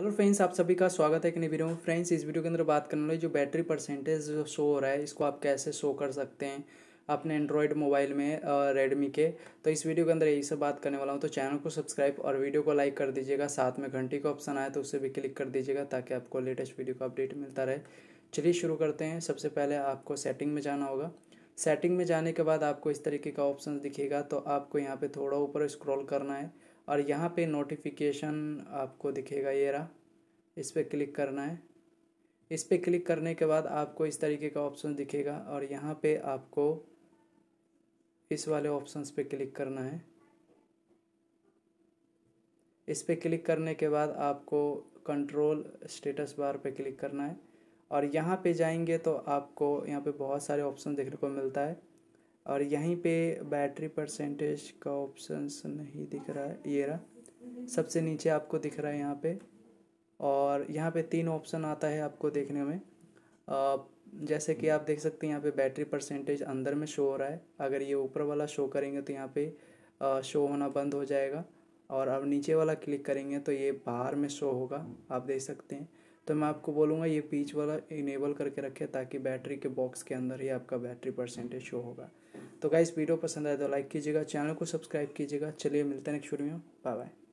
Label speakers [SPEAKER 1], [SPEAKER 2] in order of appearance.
[SPEAKER 1] hello friends आप सभी का स्वागत है कि नहीं वीडियो में फ्रेंड्स इस वीडियो के अंदर बात करने वाले जो बैटरी परसेंटेज शो हो रहा है इसको आप कैसे शो कर सकते हैं अपने एंड्रॉयड मोबाइल में रेडमी के तो इस वीडियो के अंदर यही सब बात करने वाला हूँ तो चैनल को सब्सक्राइब और वीडियो को लाइक कर दीजिएगा साथ में घंटी का ऑप्शन आया तो उसे भी क्लिक कर दीजिएगा ताकि आपको लेटेस्ट वीडियो का अपडेट मिलता रहे चलिए शुरू करते हैं सबसे पहले आपको सेटिंग में जाना होगा सेटिंग में जाने के बाद आपको इस तरीके का ऑप्शन दिखेगा तो आपको यहाँ पर थोड़ा ऊपर स्क्रॉल करना है और यहाँ पे नोटिफिकेशन आपको दिखेगा ये रहा इस पर क्लिक करना है इस पर क्लिक करने के बाद आपको इस तरीके का ऑप्शन दिखेगा और यहाँ पे आपको इस वाले ऑप्शंस पे क्लिक करना है इस पर क्लिक करने के बाद आपको कंट्रोल स्टेटस बार पे क्लिक करना है और यहाँ पे जाएंगे तो आपको यहाँ पे बहुत सारे ऑप्शन देखने को मिलता है और यहीं पे बैटरी परसेंटेज का ऑप्शंस नहीं दिख रहा है ये रहा सबसे नीचे आपको दिख रहा है यहाँ पे और यहाँ पे तीन ऑप्शन आता है आपको देखने में आ, जैसे कि आप देख सकते हैं यहाँ पे बैटरी परसेंटेज अंदर में शो हो रहा है अगर ये ऊपर वाला शो करेंगे तो यहाँ पे आ, शो होना बंद हो जाएगा और अब नीचे वाला क्लिक करेंगे तो ये बाहर में शो होगा आप देख सकते हैं तो मैं आपको बोलूँगा ये पीच वाला इनेबल करके रखें ताकि बैटरी के बॉक्स के अंदर ही आपका बैटरी परसेंटेज शो होगा तो गाइस वीडियो पसंद आए तो लाइक कीजिएगा चैनल को सब्सक्राइब कीजिएगा चलिए मिलते हैं नेक्स्ट वीडियो में बाय बाय